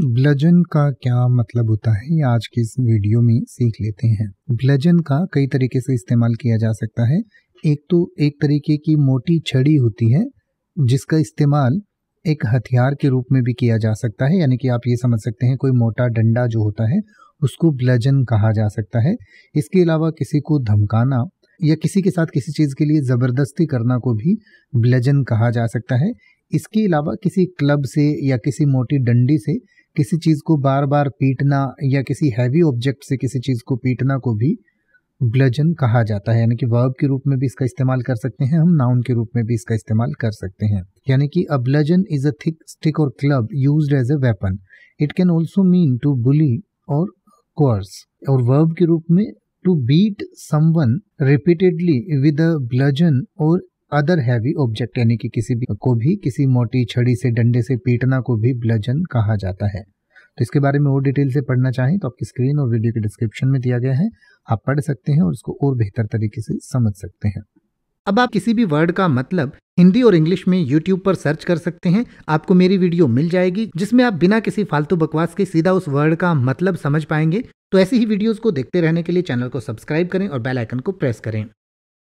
ब्लजन का क्या मतलब होता है ये आज की इस वीडियो में सीख लेते हैं ब्लजन का कई तरीके से इस्तेमाल किया जा सकता है एक तो एक तरीके की मोटी छड़ी होती है जिसका इस्तेमाल एक हथियार के रूप में भी किया जा सकता है यानी कि आप ये समझ सकते हैं कोई मोटा डंडा जो होता है उसको ब्लजन कहा जा सकता है इसके अलावा किसी को धमकाना या किसी के साथ किसी चीज़ के लिए ज़बरदस्ती करना को भी ब्लजन कहा जा सकता है इसके अलावा किसी क्लब से या किसी मोटी डंडी से किसी चीज़ को बार बार पीटना या किसी हैवी ऑब्जेक्ट से किसी चीज़ को पीटना को भी ब्लजन कहा जाता है यानी कि वर्ब के रूप में भी इसका इस्तेमाल कर सकते हैं हम नाउन के रूप में भी इसका इस्तेमाल कर सकते हैं यानी कि a bludgeon is a thick stick or club use as a weapon it can also mean to bully or coerce और वर्ब के रूप में to beat someone repeatedly with a bludgeon or other heavy object यानी कि किसी भी को भी किसी मोटी छड़ी से डंडे से पीटना को भी ब्लजन कहा जाता है तो इसके बारे में और डिटेल से पढ़ना चाहें तो आपकी स्क्रीन और वीडियो के डिस्क्रिप्शन में दिया गया है आप पढ़ सकते हैं और इसको और बेहतर तरीके से समझ सकते हैं अब आप किसी भी वर्ड का मतलब हिंदी और इंग्लिश में YouTube पर सर्च कर सकते हैं आपको मेरी वीडियो मिल जाएगी जिसमें आप बिना किसी फालतू बकवास के सीधा उस वर्ड का मतलब समझ पाएंगे तो ऐसी ही वीडियोस को देखते रहने के लिए चैनल को सब्सक्राइब करें और बेल आइकन को प्रेस करें